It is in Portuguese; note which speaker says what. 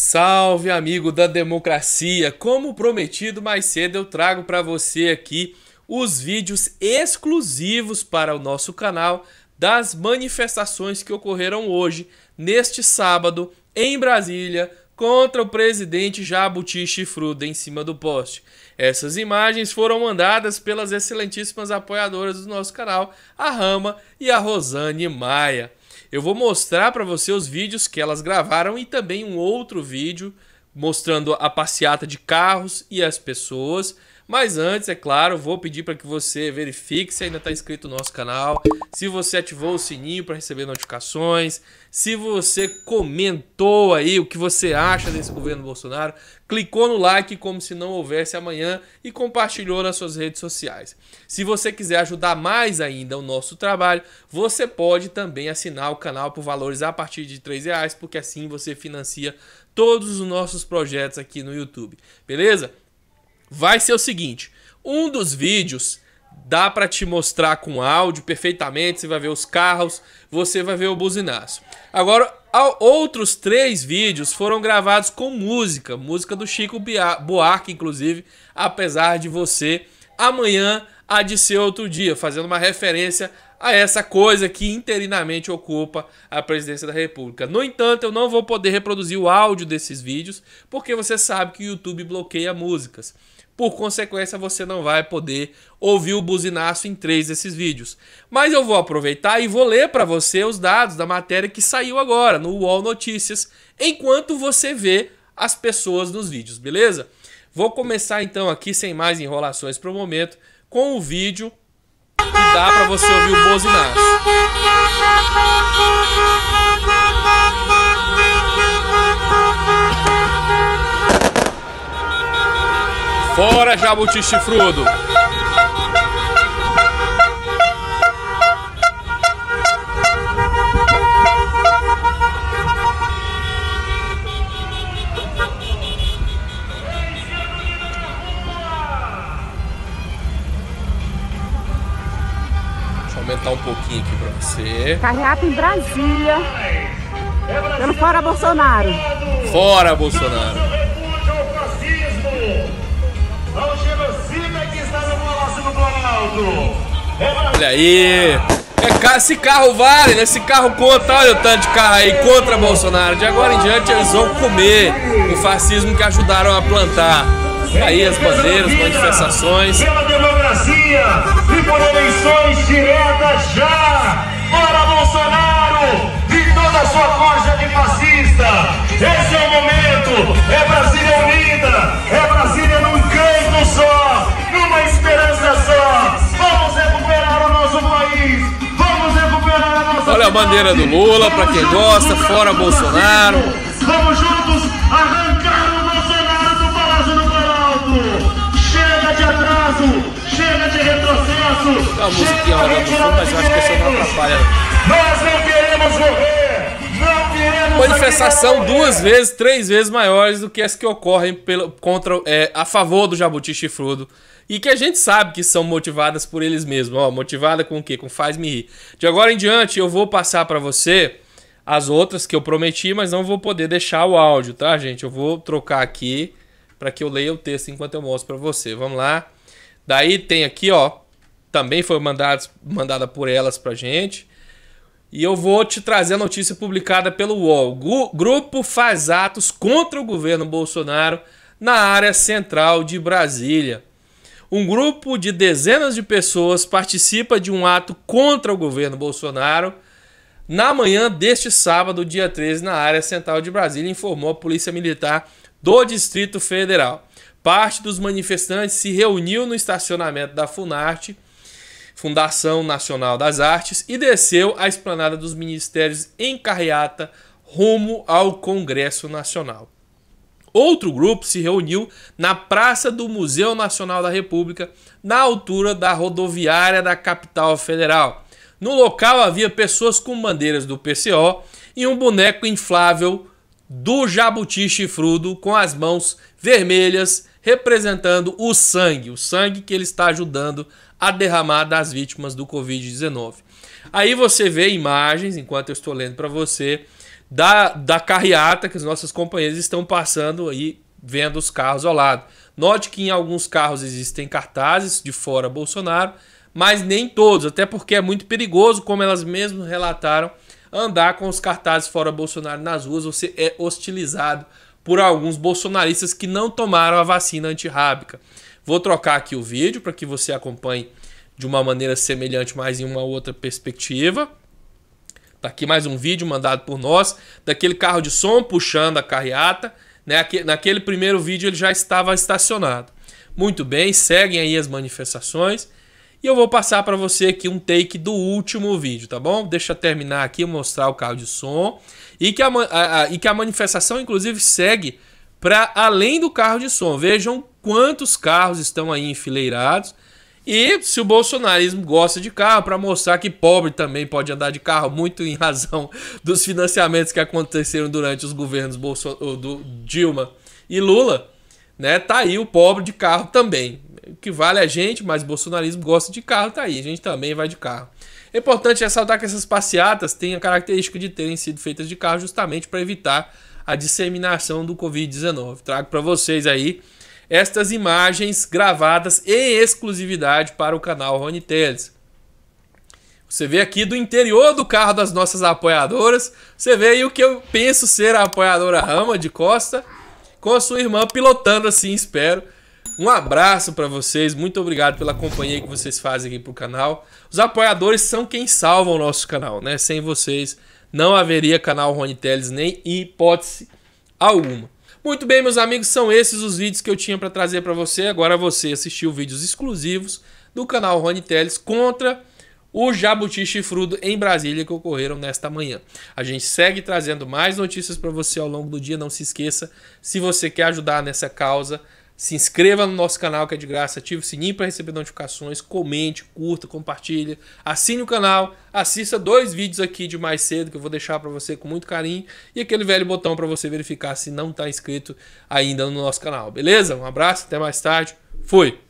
Speaker 1: Salve, amigo da democracia! Como prometido mais cedo, eu trago para você aqui os vídeos exclusivos para o nosso canal das manifestações que ocorreram hoje, neste sábado, em Brasília, contra o presidente Jabuti Chifruda em cima do poste. Essas imagens foram mandadas pelas excelentíssimas apoiadoras do nosso canal, a Rama e a Rosane Maia. Eu vou mostrar para você os vídeos que elas gravaram e também um outro vídeo mostrando a passeata de carros e as pessoas. Mas antes, é claro, vou pedir para que você verifique se ainda está inscrito no nosso canal, se você ativou o sininho para receber notificações, se você comentou aí o que você acha desse governo Bolsonaro, clicou no like como se não houvesse amanhã e compartilhou nas suas redes sociais. Se você quiser ajudar mais ainda o nosso trabalho, você pode também assinar o canal por valores a partir de R$ reais, porque assim você financia todos os nossos projetos aqui no YouTube. Beleza? vai ser o seguinte: um dos vídeos dá para te mostrar com áudio perfeitamente, você vai ver os carros, você vai ver o buzinaço. Agora, outros três vídeos foram gravados com música, música do Chico Buarque, inclusive, apesar de você amanhã há de ser outro dia, fazendo uma referência a essa coisa que interinamente ocupa a presidência da República. No entanto, eu não vou poder reproduzir o áudio desses vídeos, porque você sabe que o YouTube bloqueia músicas. Por consequência, você não vai poder ouvir o buzinaço em três desses vídeos. Mas eu vou aproveitar e vou ler para você os dados da matéria que saiu agora no UOL Notícias, enquanto você vê as pessoas nos vídeos, beleza? Vou começar então aqui, sem mais enrolações para o momento, com o vídeo que dá para você ouvir o buzinaço. Fora jabuti chifrudo! aumentar um pouquinho aqui pra você. Carreata em Brasília. Pelo Fora Bolsonaro. Fora Bolsonaro. Olha aí. É, esse carro vale, né? Esse carro conta, olha o tanto de carro aí contra Bolsonaro. De agora em diante eles vão comer o fascismo que ajudaram a plantar. Aí as bandeiras, manifestações. Pela democracia e por eleições diretas já! Para Bolsonaro e toda a sua corja de fascista! bandeira do Lula, para quem gosta, fora Bolsonaro. Vamos juntos arrancar o Bolsonaro do Palácio do Planalto. Chega de atraso, chega de retrocesso. Tá a música rodando fundo, mas eu acho que isso não atrapalha. Nós não queremos morrer. Não queremos Manifestação duas vezes, três vezes maiores do que as que ocorrem pelo, contra, é, a favor do Jabuti Chifrudo e que a gente sabe que são motivadas por eles mesmos. Ó, motivada com o quê? Com faz-me rir. De agora em diante, eu vou passar para você as outras que eu prometi, mas não vou poder deixar o áudio, tá, gente? Eu vou trocar aqui para que eu leia o texto enquanto eu mostro para você. Vamos lá. Daí tem aqui, ó, também foi mandado, mandada por elas pra gente. E eu vou te trazer a notícia publicada pelo UOL. Gu grupo faz atos contra o governo Bolsonaro na área central de Brasília um grupo de dezenas de pessoas participa de um ato contra o governo Bolsonaro na manhã deste sábado, dia 13, na área central de Brasília, informou a Polícia Militar do Distrito Federal. Parte dos manifestantes se reuniu no estacionamento da Funarte, Fundação Nacional das Artes, e desceu à esplanada dos ministérios em carreata rumo ao Congresso Nacional. Outro grupo se reuniu na Praça do Museu Nacional da República, na altura da rodoviária da capital federal. No local havia pessoas com bandeiras do PCO e um boneco inflável do jabuti chifrudo com as mãos vermelhas representando o sangue, o sangue que ele está ajudando a derramar das vítimas do Covid-19. Aí você vê imagens, enquanto eu estou lendo para você, da, da carreata que as nossas companhias estão passando aí vendo os carros ao lado. Note que em alguns carros existem cartazes de fora Bolsonaro, mas nem todos, até porque é muito perigoso, como elas mesmas relataram, andar com os cartazes fora Bolsonaro nas ruas, você é hostilizado por alguns bolsonaristas que não tomaram a vacina antirrábica. Vou trocar aqui o vídeo para que você acompanhe de uma maneira semelhante, mas em uma outra perspectiva. Tá aqui mais um vídeo mandado por nós, daquele carro de som puxando a carreata. Né? Naquele primeiro vídeo ele já estava estacionado. Muito bem, seguem aí as manifestações. E eu vou passar para você aqui um take do último vídeo, tá bom? Deixa eu terminar aqui, mostrar o carro de som. E que a, a, a e que a manifestação, inclusive, segue para além do carro de som. Vejam quantos carros estão aí enfileirados. E se o bolsonarismo gosta de carro, para mostrar que pobre também pode andar de carro, muito em razão dos financiamentos que aconteceram durante os governos Bolso do Dilma e Lula, né? Tá aí o pobre de carro também. O que vale é a gente, mas o bolsonarismo gosta de carro, tá aí. A gente também vai de carro. É importante ressaltar que essas passeatas têm a característica de terem sido feitas de carro justamente para evitar a disseminação do Covid-19. Trago para vocês aí estas imagens gravadas em exclusividade para o canal Rony Teles. Você vê aqui do interior do carro das nossas apoiadoras, você vê aí o que eu penso ser a apoiadora Rama de Costa, com a sua irmã pilotando assim, espero. Um abraço para vocês, muito obrigado pela companhia que vocês fazem aqui pro canal. Os apoiadores são quem salvam o nosso canal, né? Sem vocês não haveria canal Rony Teles nem hipótese alguma. Muito bem, meus amigos, são esses os vídeos que eu tinha para trazer para você. Agora você assistiu vídeos exclusivos do canal Rony Teles contra o jabuti chifrudo em Brasília que ocorreram nesta manhã. A gente segue trazendo mais notícias para você ao longo do dia. Não se esqueça, se você quer ajudar nessa causa, se inscreva no nosso canal que é de graça, ative o sininho para receber notificações, comente, curta, compartilhe, assine o canal, assista dois vídeos aqui de mais cedo que eu vou deixar para você com muito carinho e aquele velho botão para você verificar se não está inscrito ainda no nosso canal, beleza? Um abraço, até mais tarde, fui!